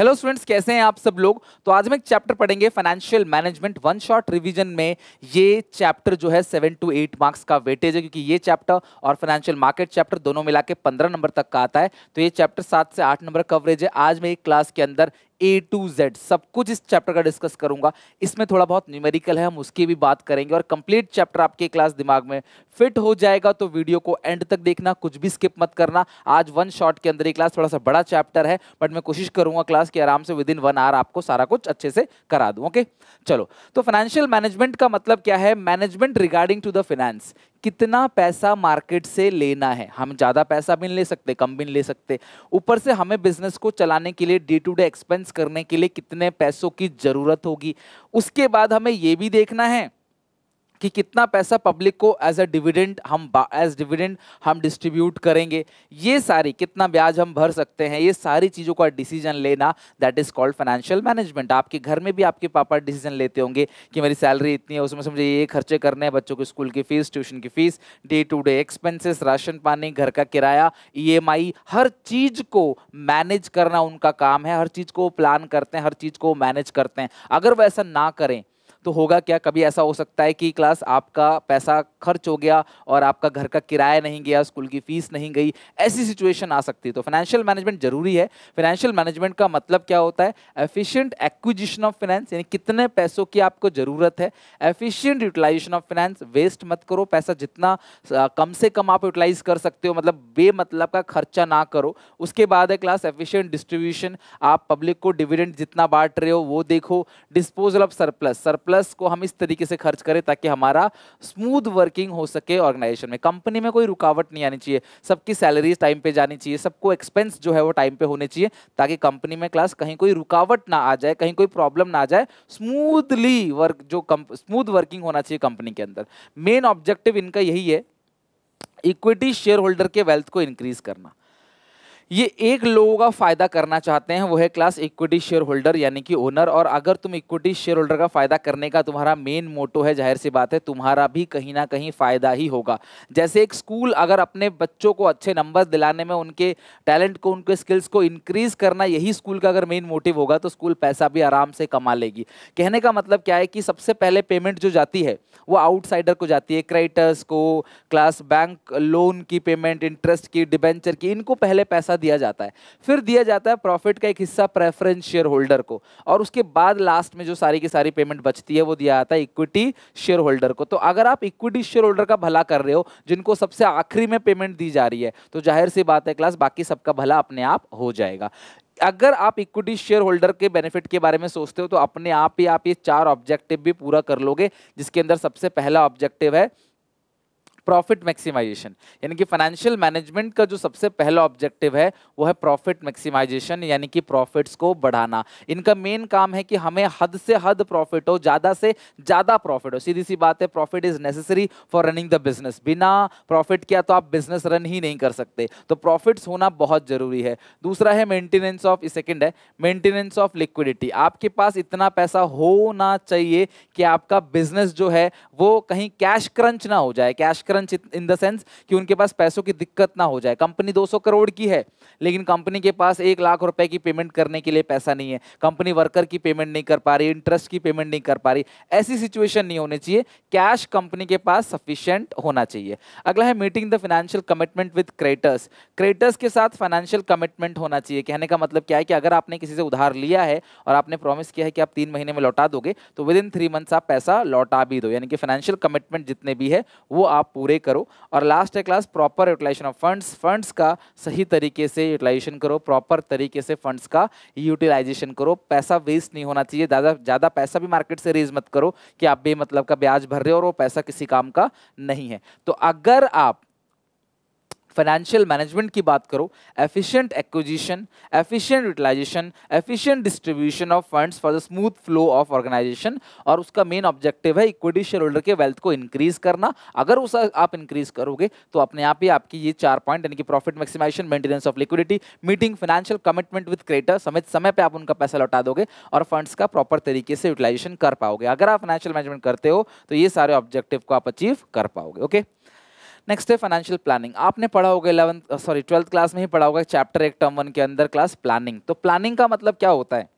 Hello students कैसे हैं आप सब लोग तो आज हम एक चैप्टर पढ़ेंगे financial management one shot revision में ये चैप्टर जो है सेवन टू एट मार्क्स का वेटेज है क्योंकि ये चैप्टर और फाइनेंशियल मार्केट चैप्टर दोनों मिला के पंद्रह नंबर तक का आता है तो ये चैप्टर सात से आठ नंबर कवरेज है आज मैं एक क्लास के अंदर ए टू जेड सब कुछ इस चैप्टर का डिस्कस करूंगा इसमें थोड़ा बहुत न्यूमेरिकल है हम उसकी भी बात करेंगे और कंप्लीट चैप्टर आपके क्लास दिमाग में फिट हो जाएगा तो वीडियो को एंड तक देखना कुछ भी स्किप मत करना आज वन शॉट के अंदर ये क्लास थोड़ा सा बड़ा चैप्टर है बट मैं कोशिश करूंगा क्लास की आराम से विद इन वन आवर आपको सारा कुछ अच्छे से करा दूँ ओके चलो तो फाइनेंशियल मैनेजमेंट का मतलब क्या है management regarding to the finance कितना पैसा मार्केट से लेना है हम ज़्यादा पैसा भी नहीं ले सकते कम भी नहीं ले सकते ऊपर से हमें बिजनेस को चलाने के लिए डे टू डे एक्सपेंस करने के लिए कितने पैसों की ज़रूरत होगी उसके बाद हमें ये भी देखना है कि कितना पैसा पब्लिक को एज अ डिविडेंड हम एज डिविडेंड हम डिस्ट्रीब्यूट करेंगे ये सारी कितना ब्याज हम भर सकते हैं ये सारी चीज़ों का डिसीजन लेना that is called financial management आपके घर में भी आपके पापा डिसीजन लेते होंगे कि मेरी सैलरी इतनी है उसमें से मुझे ये खर्चे करने हैं बच्चों के स्कूल की फ़ीस ट्यूशन की fees day to day expenses ration पानी घर का किराया ई e हर चीज़ को मैनेज करना उनका काम है हर चीज़ को प्लान करते हैं हर चीज़ को मैनेज करते हैं अगर वो ऐसा ना करें तो होगा क्या कभी ऐसा हो सकता है कि क्लास आपका पैसा खर्च हो गया और आपका घर का किराया नहीं गया स्कूल की फीस नहीं गई ऐसी सिचुएशन आ सकती है तो फाइनेंशियल मैनेजमेंट जरूरी है फाइनेंशियल मैनेजमेंट का मतलब क्या होता है एफिशियंट एक्विजिशन ऑफ फाइनेंस यानी कितने पैसों की आपको ज़रूरत है efficient utilization of finance waste मत करो पैसा जितना कम से कम आप यूटिलाइज कर सकते हो मतलब बेमतलब का खर्चा ना करो उसके बाद है क्लास एफिशियंट डिस्ट्रीब्यूशन आप पब्लिक को डिविडेंड जितना बांट रहे हो वो देखो disposal of surplus surplus surplus को हम इस तरीके से खर्च करें ताकि हमारा स्मूथ वर्किंग हो सके ऑर्गेनाइजेशन में कंपनी में कोई रुकावट नहीं आनी चाहिए सबकी सैलरीज टाइम पे जानी चाहिए सबको एक्सपेंस जो है वो टाइम पे होने चाहिए ताकि कंपनी में क्लास कहीं कोई रुकावट ना आ जाए कहीं कोई प्रॉब्लम ना आ जाए स्मूदली वर्क जो स्मूथ वर्किंग होना चाहिए कंपनी के अंदर मेन ऑब्जेक्टिव इनका यही है इक्विटी शेयर होल्डर के वेल्थ को इंक्रीज करना ये एक लोगों का फायदा करना चाहते हैं वो है क्लास इक्विटी शेयर होल्डर यानी कि ओनर और अगर तुम इक्विटी शेयर होल्डर का फायदा करने का तुम्हारा मेन मोटो है जाहिर सी बात है तुम्हारा भी कहीं ना कहीं फायदा ही होगा जैसे एक स्कूल अगर अपने बच्चों को अच्छे नंबर दिलाने में उनके टैलेंट को उनके स्किल्स को इंक्रीज करना यही स्कूल का अगर मेन मोटिव होगा तो स्कूल पैसा भी आराम से कमा लेगी कहने का मतलब क्या है कि सबसे पहले पेमेंट जो जाती है वो आउटसाइडर को जाती है क्रेडिटर्स को क्लास बैंक लोन की पेमेंट इंटरेस्ट की डिबेंचर की इनको पहले पैसा दिया जाता है फिर दिया जाता है प्रॉफिट का एक हिस्सा प्रेफरेंस शेयर होल्डर को और उसके बाद लास्ट में जो सारी की सारी पेमेंट बचती है वो दिया जाता है इक्विटी शेयर होल्डर को तो अगर आप इक्विटी शेयर होल्डर का भला कर रहे हो जिनको सबसे आखिरी में पेमेंट दी जा रही है तो जाहिर सी बात है क्लास बाकी सबका भला अपने आप हो जाएगा अगर आप इक्विटी शेयर होल्डर के बेनिफिट के बारे में सोचते हो तो अपने आप ही आप ये चार ऑब्जेक्टिव भी पूरा कर लोगे जिसके अंदर सबसे पहला ऑब्जेक्टिव है प्रॉफिट मैक्सिमाइजेशन यानी कि फाइनेंशियल मैनेजमेंट का जो सबसे पहला ऑब्जेक्टिव है वो है प्रॉफिट मैक्सिमाइजेशन यानी कि प्रॉफिट्स को बढ़ाना इनका मेन काम है कि हमें हद से हद प्रॉफिट हो ज़्यादा से ज़्यादा प्रॉफिट हो सीधी सी बात है profit is necessary for running the business बिना प्रॉफिट किया तो आप बिजनेस रन ही नहीं कर सकते तो प्रॉफिट्स होना बहुत ज़रूरी है दूसरा है मेंटेनेंस ऑफ सेकेंड है मेंटेनेंस ऑफ लिक्विडिटी आपके पास इतना पैसा होना चाहिए कि आपका बिजनेस जो है वो कहीं कैश क्रंच ना हो जाए cash crunch in the sense कि उनके पास पैसों की दिक्कत ना हो जाए कंपनी 200 करोड़ की है लेकिन कंपनी के पास एक लाख रुपए की पेमेंट करने के लिए पैसा नहीं है कंपनी वर्कर की पेमेंट नहीं कर पा रही इंटरेस्ट की पेमेंट नहीं कर पा रही ऐसी सिचुएशन नहीं होनी चाहिए कैश कंपनी के पास सफिशियंट होना चाहिए अगला है meeting the financial commitment with creditors creditors के साथ फाइनेंशियल कमिटमेंट होना चाहिए कहने का मतलब क्या है कि अगर आपने किसी से उधार लिया है और आपने प्रॉमिस किया है कि आप तीन महीने में लौटा दोगे तो विद इन थ्री मंथ्स आप पैसा लौटा भी दो यानी कि फाइनेंशियल कमिटमेंट जितने भी है वो आप पूरे करो और लास्ट है class proper utilisation of funds funds का सही तरीके से यूटिलाइजेशन करो प्रॉपर तरीके से फंड्स का यूटिलाइजेशन करो पैसा वेस्ट नहीं होना चाहिए ज़्यादा ज़्यादा पैसा भी मार्केट से रेज मत करो कि आप मतलब का ब्याज भर रहे हो और वो पैसा किसी काम का नहीं है तो अगर आप फाइनेंशियल मैनेजमेंट की बात करो efficient acquisition efficient utilisation efficient distribution of funds for the smooth flow of organisation और उसका मेन ऑब्जेक्टिव है इक्विटी शेयर होल्डर के वेल्थ को इंक्रीज करना अगर उस आप इंक्रीज करोगे तो अपने आप ही आपकी ये चार पॉइंट यानी कि profit maximisation maintenance of liquidity meeting financial commitment with creditor समेत समय पर आप उनका पैसा लौटा दोगे और फंड्स का प्रॉपर तरीके से यूटिलाइजेशन कर पाओगे अगर आप फाइनेंशियल मैनेजमेंट करते हो तो ये सारे ऑब्जेक्टिव को आप अचीव कर पाओगे ओके okay? नेक्स्ट है फाइनेंशियल प्लानिंग आपने पढ़ा होगा इलेवंथ सॉरी ट्वेल्थ क्लास में ही पढ़ा होगा चैप्टर एक टर्म वन के अंदर क्लास प्लानिंग तो प्लानिंग का मतलब क्या होता है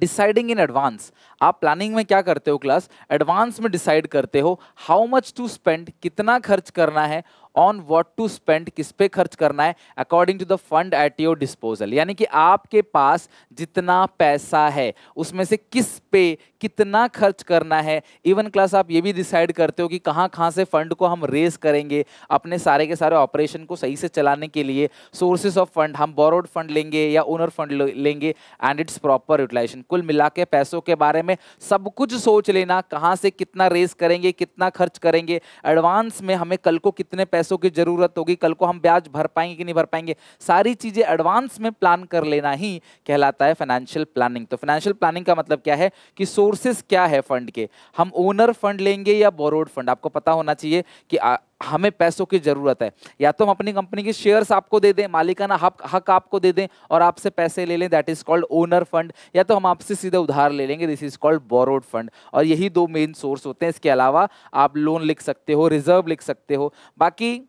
डिसाइडिंग इन एडवांस आप प्लानिंग में क्या करते हो क्लास एडवांस में डिसाइड करते हो हाउ मच टू स्पेंड कितना खर्च करना है ऑन वॉट टू स्पेंड किस पे खर्च करना है according to the fund at your disposal यानी कि आपके पास जितना पैसा है उसमें से किस पे कितना खर्च करना है इवन क्लास आप ये भी डिसाइड करते हो कि कहाँ कहाँ से फंड को हम रेज करेंगे अपने सारे के सारे ऑपरेशन को सही से चलाने के लिए सोर्सेज ऑफ फंड हम बोरोड फंड लेंगे या ओनर फंड लेंगे एंड इट्स प्रॉपर यूटिलाइजेशन कुल मिला के पैसों के बारे में सब कुछ सोच लेना कहाँ से कितना रेज करेंगे कितना खर्च करेंगे एडवांस में हमें कल को कितने पैसे पैसों की ज़रूरत होगी कल को हम ब्याज भर पाएंगे कि नहीं भर पाएंगे सारी चीज़ें एडवांस में प्लान कर लेना ही कहलाता है फाइनेंशियल प्लानिंग तो फाइनेंशियल प्लानिंग का मतलब क्या है कि सोर्सेस क्या है फंड के हम ओनर फंड लेंगे या बोरोड फंड आपको पता होना चाहिए कि हमें पैसों की ज़रूरत है या तो हम अपनी कंपनी के शेयर्स आपको दे दें मालिकाना हक हक आपको दे दें और आपसे पैसे ले लें that is called owner fund या तो हम आपसे सीधे उधार ले लेंगे this is called borrowed fund और यही दो मेन सोर्स होते हैं इसके अलावा आप लोन लिख सकते हो रिजर्व लिख सकते हो बाकी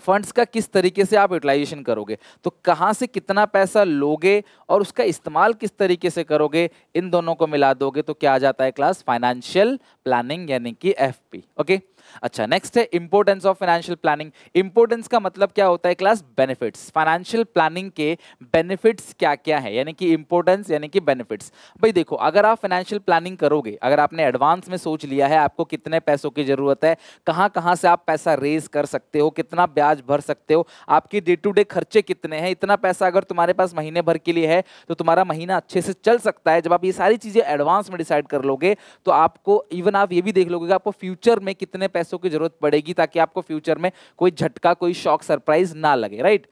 फंड्स का किस तरीके से आप यूटिलाइजेशन करोगे तो कहाँ से कितना पैसा लोगे और उसका इस्तेमाल किस तरीके से करोगे इन दोनों को मिला दोगे तो क्या आ जाता है क्लास फाइनेंशियल प्लानिंग यानी कि एफपी ओके अच्छा नेक्स्ट है importance of financial planning importance का मतलब क्या होता है क्लास बेनिफिट्स फाइनेंशियल प्लानिंग के बेनिफिट्स क्या क्या है यानी कि इंपोर्टेंस यानी कि बेनिफिट्स भाई देखो अगर आप फाइनेंशियल प्लानिंग करोगे अगर आपने एडवांस में सोच लिया है आपको कितने पैसों की जरूरत है कहाँ कहाँ से आप पैसा रेज कर सकते हो कितना ब्याज भर सकते हो आपके डे टू डे खर्चे कितने हैं इतना पैसा अगर तुम्हारे पास महीने भर के लिए है तो तुम्हारा महीना अच्छे से चल सकता है जब आप ये सारी चीज़ें एडवांस में डिसाइड कर लोगे तो आपको इवन आप ये भी देख लोगे आपको फ्यूचर में कितने पैसे पैसों की जरूरत पड़ेगी ताकि आपको फ्यूचर में कोई झटका कोई शॉक सरप्राइज ना लगे राइट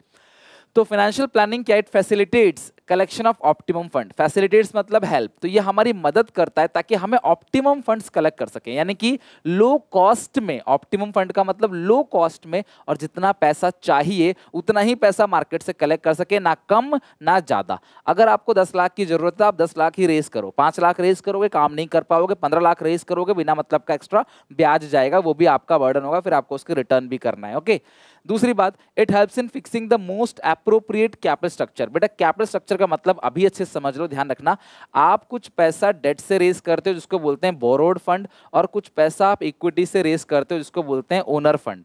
तो फाइनेंशियल प्लानिंग क्या it facilitates collection of optimum fund facilitates मतलब हेल्प तो ये हमारी मदद करता है ताकि हमें ऑप्टिमम फंड्स कलेक्ट कर सकें यानी कि लो कॉस्ट में ऑप्टिमम फंड का मतलब लो कॉस्ट में और जितना पैसा चाहिए उतना ही पैसा मार्केट से कलेक्ट कर सके ना कम ना ज़्यादा अगर आपको दस लाख की ज़रूरत है आप दस लाख ही रेस करो पाँच लाख रेस करोगे काम नहीं कर पाओगे पंद्रह लाख रेस करोगे बिना मतलब का एक्स्ट्रा ब्याज जाएगा वो भी आपका बर्डन होगा फिर आपको उसके रिटर्न भी करना है ओके दूसरी बात it helps in fixing the most appropriate capital structure बेटा कैपिटल स्ट्रक्चर का मतलब अभी अच्छे से समझ लो ध्यान रखना आप कुछ पैसा डेट से रेस करते हो जिसको बोलते हैं बोरोड फंड और कुछ पैसा आप इक्विटी से रेस करते हो जिसको बोलते हैं ओनर फंड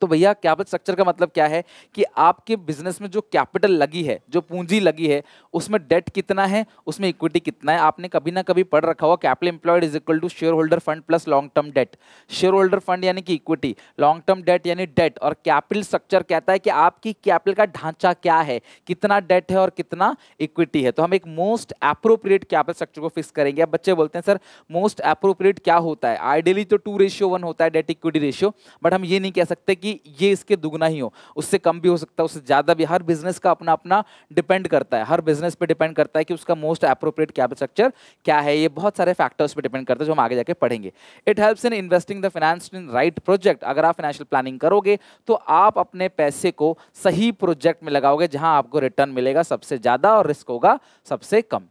तो भैया कैपिटल स्ट्रक्चर का मतलब क्या है कि आपके बिजनेस में जो कैपिटल लगी है जो पूंजी लगी है उसमें डेट कितना है उसमें इक्विटी कितना है आपने कभी ना कभी पढ़ रखा होगा capital employed is equal to share holder fund plus long term debt share holder fund यानी कि इक्विटी लॉन्ग टर्म डेट यानी डेट और कैपिटल स्ट्रक्चर कहता है कि आपकी कैपिटल का ढांचा क्या है कितना डेट है और कितना इक्विटी है तो हम एक मोस्ट अप्रोप्रिएट कैपिटल स्ट्रक्चर को फिक्स करेंगे अब बच्चे बोलते हैं सर मोस्ट अप्रोप्रिएट क्या होता है आइडियली तो टू रेशियो वन होता है डेट इक्विटी रेशियो बट हम ये नहीं कह सकते कि कि ये इसके दुगना ही हो उससे कम भी हो सकता है उससे ज़्यादा भी हर बिजनेस का अपना अपना डिपेंड करता है हर बिजनेस पे डिपेंड करता है कि उसका मोस्ट अप्रोप्रिएट कैपिटल स्ट्रक्चर क्या है ये बहुत सारे फैक्टर्स पे डिपेंड करता है जो हम आगे जाके पढ़ेंगे it helps in investing the finance in right project अगर आप फाइनेंशियल प्लानिंग करोगे तो आप अपने पैसे को सही प्रोजेक्ट में लगाओगे जहाँ आपको रिटर्न मिलेगा सबसे ज़्यादा और रिस्क होगा सबसे कम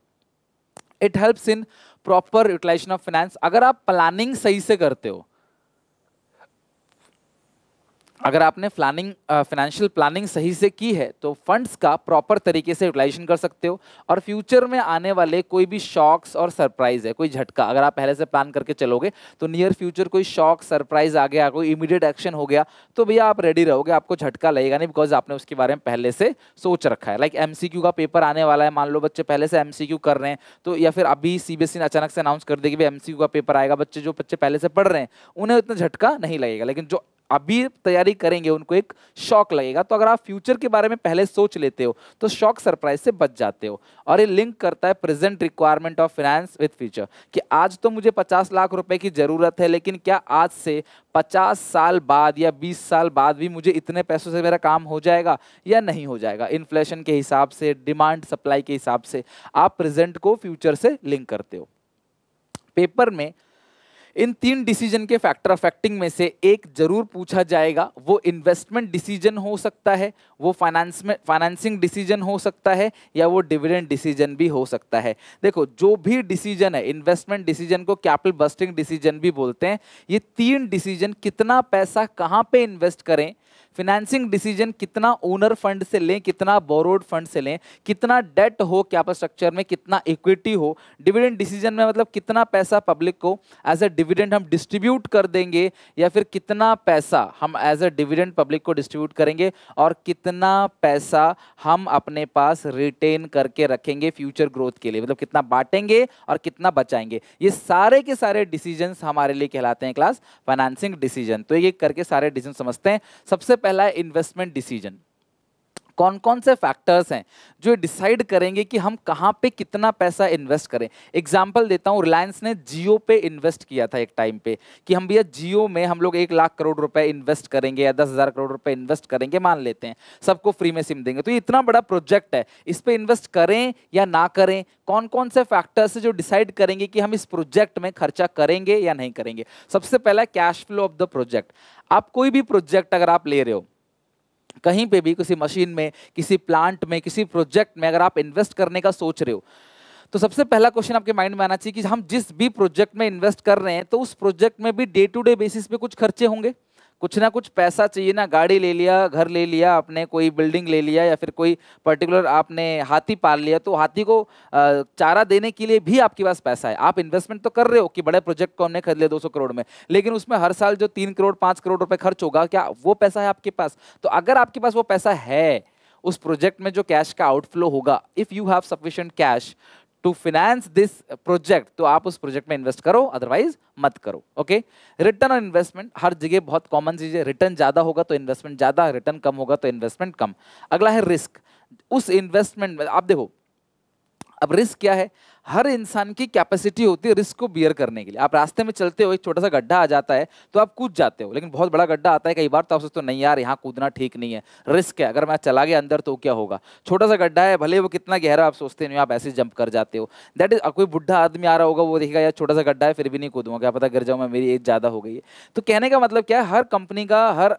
it helps in proper utilisation of finance अगर आप प्लानिंग सही से करते हो अगर आपने प्लानिंग फाइनेंशियल प्लानिंग सही से की है तो फंड्स का प्रॉपर तरीके से यूटिलाइजेशन कर सकते हो और फ्यूचर में आने वाले कोई भी शॉक्स और सरप्राइज है कोई झटका अगर आप पहले से प्लान करके चलोगे तो नियर फ्यूचर कोई शॉक सरप्राइज आ गया कोई इमीडिएट एक्शन हो गया तो भैया आप रेडी रहोगे आपको झटका लगेगा नहीं बिकॉज आपने उसके बारे में पहले से सोच रखा है लाइक एम का पेपर आने वाला है मान लो बच्चे पहले से एम कर रहे हैं तो या फिर अभी सी e ने अचानक से अनाउंस कर देगी भाई एम का पेपर आएगा बच्चे जो बच्चे पहले से पढ़ रहे हैं उन्हें उतना झटका नहीं लगेगा लेकिन जो अभी तैयारी करेंगे उनको एक शॉक लगेगा तो अगर आप फ्यूचर के बारे में पहले सोच लेते हो तो शॉक सरप्राइज से बच जाते हो और ये लिंक करता है present requirement of finance with future कि आज तो मुझे पचास लाख रुपए की ज़रूरत है लेकिन क्या आज से पचास साल बाद या बीस साल बाद भी मुझे इतने पैसों से मेरा काम हो जाएगा या नहीं हो जाएगा इन्फ्लेशन के हिसाब से डिमांड सप्लाई के हिसाब से आप प्रेजेंट को फ्यूचर से लिंक करते हो पेपर में इन तीन डिसीजन के फैक्टर अफेक्टिंग में से एक जरूर पूछा जाएगा वो इन्वेस्टमेंट डिसीजन हो सकता है वो फाइनेंस में फाइनेंसिंग डिसीजन हो सकता है या वो डिविडेंड डिसीजन भी हो सकता है देखो जो भी डिसीजन है इन्वेस्टमेंट डिसीजन को कैपिटल बस्टिंग डिसीजन भी बोलते हैं ये तीन डिसीजन कितना पैसा कहाँ पे इन्वेस्ट करें फाइनेंसिंग डिसीजन कितना ओनर फंड से लें कितना बोरोड फंड से लें कितना डेट हो कैपिटल स्ट्रक्चर में कितना इक्विटी हो डिविडेंड डिसीजन में मतलब कितना पैसा पब्लिक को एज अ डिविडेंड हम डिस्ट्रीब्यूट कर देंगे या फिर कितना पैसा हम एज अ डिविडेंड पब्लिक को डिस्ट्रीब्यूट करेंगे और कितना पैसा हम अपने पास रिटेन करके रखेंगे फ्यूचर ग्रोथ के लिए मतलब कितना बांटेंगे और कितना बचाएंगे ये सारे के सारे डिसीजन हमारे लिए कहलाते हैं क्लास फाइनेंसिंग डिसीजन तो ये करके सारे डिसीजन समझते हैं सबसे पहला है इन्वेस्टमेंट डिसीजन कौन कौन से फैक्टर्स हैं जो डिसाइड करेंगे कि हम कहाँ पे कितना पैसा इन्वेस्ट करें एग्जाम्पल देता हूँ रिलायंस ने जियो पे इन्वेस्ट किया था एक टाइम पे कि हम भैया जियो में हम लोग एक लाख करोड़ रुपए इन्वेस्ट करेंगे या दस हज़ार करोड़ रुपए इन्वेस्ट करेंगे मान लेते हैं सबको फ्री में सिम देंगे तो ये इतना बड़ा प्रोजेक्ट है इस पर इन्वेस्ट करें या ना करें कौन कौन से फैक्टर्स जो डिसाइड करेंगे कि हम इस प्रोजेक्ट में खर्चा करेंगे या नहीं करेंगे सबसे पहला cash flow of the project आप कोई भी प्रोजेक्ट अगर आप ले रहे हो कहीं पे भी किसी मशीन में किसी प्लांट में किसी प्रोजेक्ट में अगर आप इन्वेस्ट करने का सोच रहे हो तो सबसे पहला क्वेश्चन आपके माइंड में आना चाहिए कि हम जिस भी प्रोजेक्ट में इन्वेस्ट कर रहे हैं तो उस प्रोजेक्ट में भी डे टू डे बेसिस पे कुछ खर्चे होंगे कुछ ना कुछ पैसा चाहिए ना गाड़ी ले लिया घर ले लिया आपने कोई बिल्डिंग ले लिया या फिर कोई पर्टिकुलर आपने हाथी पाल लिया तो हाथी को चारा देने के लिए भी आपके पास पैसा है आप इन्वेस्टमेंट तो कर रहे हो कि बड़े प्रोजेक्ट को हमने खरीद लिया दो करोड़ में लेकिन उसमें हर साल जो तीन करोड़ पाँच करोड़ रुपये खर्च होगा क्या वो पैसा है आपके पास तो अगर आपके पास वो पैसा है उस प्रोजेक्ट में जो कैश का आउटफ्लो होगा if you have sufficient cash to finance this project तो आप उस प्रोजेक्ट में इन्वेस्ट करो अदरवाइज मत करो ओके रिटर्न और इन्वेस्टमेंट हर जगह बहुत कॉमन चीज है रिटर्न ज्यादा होगा तो इन्वेस्टमेंट ज्यादा रिटर्न कम होगा तो इन्वेस्टमेंट कम अगला है रिस्क उस इन्वेस्टमेंट में आप देखो अब रिस्क क्या है हर इंसान की कैपेसिटी होती है रिस्क को बियर करने के लिए आप रास्ते में चलते हो एक छोटा सा गड्ढा आ जाता है तो आप कूद जाते हो लेकिन बहुत बड़ा गड्ढा आता है कई बार तो आप सोचते हो नहीं यार यहाँ कूदना ठीक नहीं है रिस्क है अगर मैं चला गया अंदर तो क्या होगा छोटा सा गड्ढा है भले वो कितना गहरा आप सोचते नहीं आप ऐसे जंप कर जाते हो दैट इज कोई बुढ़ा आदमी आ रहा होगा वो देखेगा यार छोटा सा गड्ढा है फिर भी नहीं कूदूंगा क्या पता गिर जाऊँ मैं मेरी एज ज़्यादा हो गई है तो कहने का मतलब क्या है हर कंपनी का हर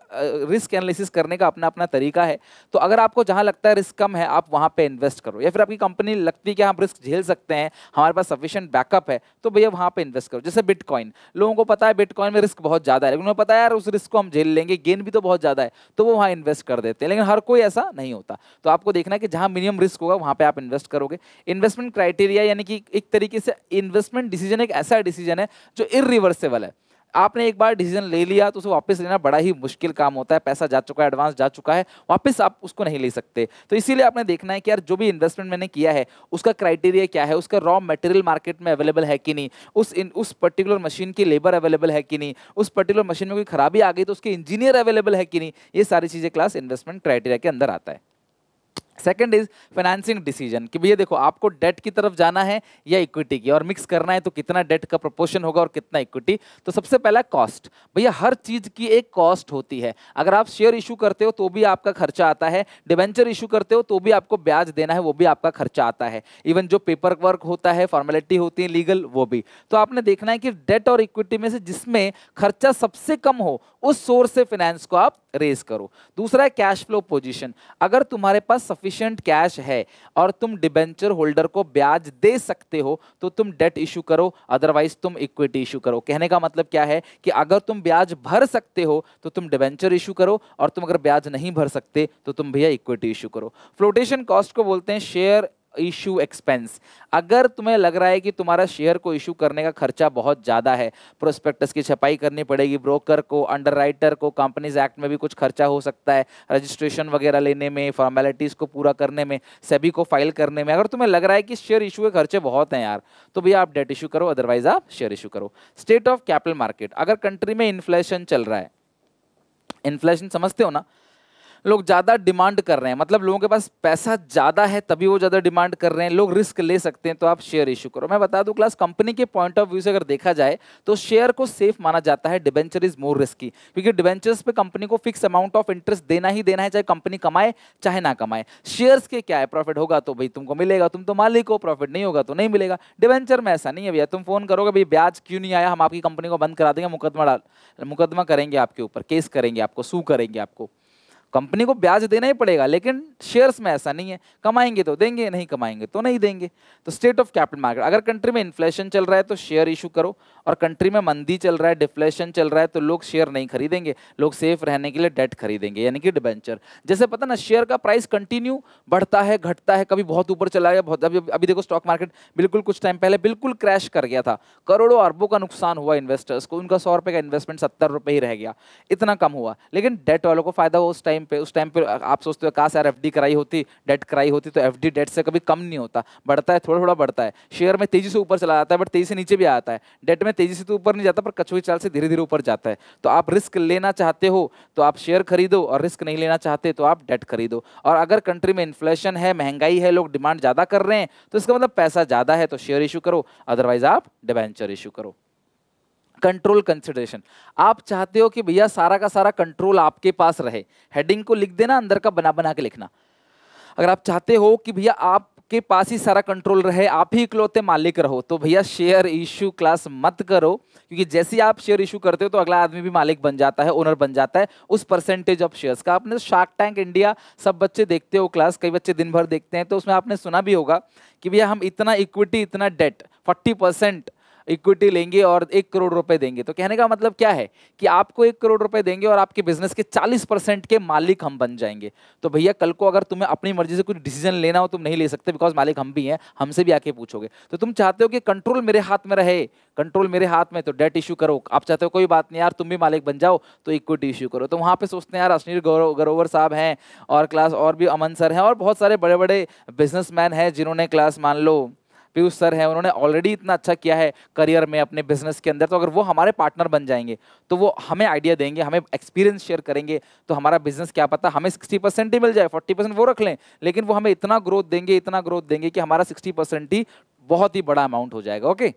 रिस्क एनालिसिस करने का अपना अपना तरीका है तो अगर आपको जहाँ लगता है रिस्क कम है आप वहाँ पर इन्वेस्ट करो या फिर आपकी कंपनी लगती है कि आप रिस्क झेल सकते हैं हमारे पास सफिशियंट बैकअप है तो भैया वहाँ पे इन्वेस्ट करो जैसे बिटकॉइन लोगों को पता है बिटकॉइन में रिस्क बहुत ज़्यादा है लेकिन उन्हें पता है यार उस रिस्क को हम झेल लेंगे गेन भी तो बहुत ज़्यादा है तो वो वहाँ इन्वेस्ट कर देते हैं लेकिन हर कोई ऐसा नहीं होता तो आपको देखना है कि जहाँ मिनिमम रिस्क होगा वहाँ पर आप इन्वेस्ट करोगे इन्वेस्टमेंट क्राइटेरिया यानी कि एक तरीके से इन्वेस्टमेंट डिसीजन एक ऐसा डिसीजन है जो इरिवर्सेबल है आपने एक बार डिसीजन ले लिया तो उसे वापस लेना बड़ा ही मुश्किल काम होता है पैसा जा चुका है एडवांस जा चुका है वापस आप उसको नहीं ले सकते तो इसीलिए आपने देखना है कि यार जो भी इन्वेस्टमेंट मैंने किया है उसका क्राइटेरिया क्या है उसका रॉ मटेरियल मार्केट में अवेलेबल है कि नहीं उस इन, उस पर्टिकुलर मशीन की लेबर अवेलेबल है कि नहीं उस पर्टिकुलर मशीन में कोई खराबी आ गई तो उसके इंजीनियर अवेलेबल है कि नहीं ये सारी चीज़ें क्लास इन्वेस्टमेंट क्राइटेरिया के अंदर आता है सेकेंड इज फाइनेंसिंग डिसीजन कि भैया देखो आपको डेट की तरफ जाना है या इक्विटी की और मिक्स करना है तो कितना डेट का प्रपोर्शन होगा और कितना इक्विटी तो सबसे पहला कॉस्ट भैया हर चीज़ की एक कॉस्ट होती है अगर आप शेयर इशू करते हो तो भी आपका खर्चा आता है डिवेंचर इशू करते हो तो भी आपको ब्याज देना है वो भी आपका खर्चा आता है इवन जो पेपर वर्क होता है फॉर्मेलिटी होती है लीगल वो भी तो आपने देखना है कि डेट और इक्विटी में से जिसमें खर्चा सबसे कम हो उस सोर्स से फाइनेंस को आप रेस करो दूसरा है कैश फ्लो पोजीशन अगर तुम्हारे पास सफिशिएंट कैश है और तुम डिबेंचर होल्डर को ब्याज दे सकते हो तो तुम डेट इशू करो अदरवाइज तुम इक्विटी इशू करो कहने का मतलब क्या है कि अगर तुम ब्याज भर सकते हो तो तुम डिबेंचर इशू करो और तुम अगर ब्याज नहीं भर सकते तो तुम भैया इक्विटी इशू करो फ्लोटेशन कॉस्ट को बोलते हैं शेयर इशू एक्सपेंस अगर तुम्हें लग रहा है कि तुम्हारा शेयर को इशू करने का खर्चा बहुत ज़्यादा है प्रोस्पेक्टस की छपाई करनी पड़ेगी ब्रोकर को अंडरराइटर को कंपनीज एक्ट में भी कुछ खर्चा हो सकता है रजिस्ट्रेशन वगैरह लेने में फॉर्मेलिटीज़ को पूरा करने में सभी को फाइल करने में अगर तुम्हें लग रहा है कि शेयर इशू के खर्चे बहुत हैं यार तो भैया आप डेट इशू करो अदरवाइज आप शेयर इशू करो स्टेट ऑफ कैपिटल मार्केट अगर कंट्री में इन्फ्लेशन चल रहा है इन्फ्लेशन समझते हो ना लोग ज़्यादा डिमांड कर रहे हैं मतलब लोगों के पास पैसा ज़्यादा है तभी वो ज़्यादा डिमांड कर रहे हैं लोग रिस्क ले सकते हैं तो आप शेयर इशू करो मैं बता दूं क्लास कंपनी के पॉइंट ऑफ व्यू से अगर देखा जाए तो शेयर को सेफ माना जाता है डिवेंचर इज मोर रिस्की क्योंकि डिवेंचर्स पर कंपनी को फिक्स अमाउंट ऑफ इंटरेस्ट देना ही देना है चाहे कंपनी कमाए चाहे ना कमाए शेयर्स के क्या है प्रॉफिट होगा तो भाई तुमको मिलेगा तुम तो मालिक हो प्रॉफिट नहीं होगा तो नहीं मिलेगा डिवेंचर में ऐसा नहीं है भैया तुम फोन करोगे भाई ब्याज क्यों नहीं आया हम आपकी कंपनी को बंद करा देंगे मुकदमा मुकदमा करेंगे आपके ऊपर केस करेंगे आपको सू करेंगे आपको कंपनी को ब्याज देना ही पड़ेगा लेकिन शेयर्स में ऐसा नहीं है कमाएंगे तो देंगे नहीं कमाएंगे तो नहीं देंगे तो स्टेट ऑफ कैपिटल मार्केट अगर कंट्री में इन्फ्लेशन चल रहा है तो शेयर इशू करो और कंट्री में मंदी चल रहा है डिफ्लेशन चल रहा है तो लोग शेयर नहीं खरीदेंगे लोग सेफ रहने के लिए डेट खरीदेंगे यानी कि डिबेंचर जैसे पता ना शेयर का प्राइस कंटिन्यू बढ़ता है घटता है कभी बहुत ऊपर चला गया बहुत अभी अभी देखो स्टॉक मार्केट बिल्कुल कुछ टाइम पहले बिल्कुल क्रैश कर गया था करोड़ों अरबों का नुकसान हुआ इन्वेस्टर्स को उनका सौ रुपये का इन्वेस्टमेंट सत्तर रुपये ही रह गया इतना कम हुआ लेकिन डेट वालों को फायदा हुआ उस टाइम पर उस टाइम पर आप सोचते हो काश यार एफ कराई होती डेट कराई होती तो एफ डेट से कभी कम नहीं होता बढ़ता है थोड़ा थोड़ा बढ़ता है शेयर में तेजी से ऊपर चला जाता है बट तेजी से नीचे भी आता है डेट में तेजी से तो ऊपर नहीं जाता पर कछुए चाल से धीरे धीरे ऊपर जाता है तो आप रिस्क लेना चाहते हो तो आप शेयर खरीदो और रिस्क नहीं लेना चाहते तो आप डेट खरीदो और अगर कंट्री में इन्फ्लेशन है महंगाई है लोग डिमांड ज़्यादा कर रहे हैं तो इसका मतलब पैसा ज़्यादा है तो शेयर इशू करो अदरवाइज आप डिवेंचर इशू करो कंट्रोल कंसिडरेशन आप चाहते हो कि भैया सारा का सारा कंट्रोल आपके पास रहे हेडिंग को लिख देना अंदर का बना बना के लिखना अगर आप चाहते हो कि भैया आप के पास ही सारा कंट्रोल रहे आप ही इकलौते मालिक रहो तो भैया शेयर इशू क्लास मत करो क्योंकि जैसे ही आप शेयर इशू करते हो तो अगला आदमी भी मालिक बन जाता है ओनर बन जाता है उस परसेंटेज ऑफ शेयर्स का आपने शार्क टैंक इंडिया सब बच्चे देखते हो क्लास कई बच्चे दिन भर देखते हैं तो उसमें आपने सुना भी होगा कि भैया हम इतना इक्विटी इतना डेट फोर्टी परसेंट इक्विटी लेंगे और एक करोड़ रुपए देंगे तो कहने का मतलब क्या है कि आपको एक करोड़ रुपए देंगे और आपके बिजनेस के चालीस परसेंट के मालिक हम बन जाएंगे तो भैया कल को अगर तुम्हें अपनी मर्जी से कुछ डिसीजन लेना हो तुम नहीं ले सकते बिकॉज मालिक हम भी हैं हमसे भी आके पूछोगे तो तुम चाहते हो कि कंट्रोल मेरे हाथ में रहे कंट्रोल मेरे हाथ में तो डेट इशू करो आप चाहते हो कोई बात नहीं यार तुम भी मालिक बन जाओ तो इक्विटी इशू करो तो वहाँ पे सोचते हैं यार अश्नीर गरोवर साहब हैं और क्लास और भी अमन सर हैं और बहुत सारे बड़े बड़े बिजनेसमैन हैं जिन्होंने क्लास मान लो पीयूष सर हैं उन्होंने ऑलरेडी इतना अच्छा किया है करियर में अपने बिजनेस के अंदर तो अगर वो हमारे पार्टनर बन जाएंगे तो वो हमें आइडिया देंगे हमें एक्सपीरियंस शेयर करेंगे तो हमारा बिजनेस क्या पता हमें सिक्सटी परसेंट ही मिल जाए फोर्टी परसेंट वो रख लें लेकिन वो हमें इतना ग्रोथ देंगे इतना ग्रोथ देंगे कि हमारा सिक्सटी परसेंट ही बहुत ही बड़ा अमाउंट हो जाएगा ओके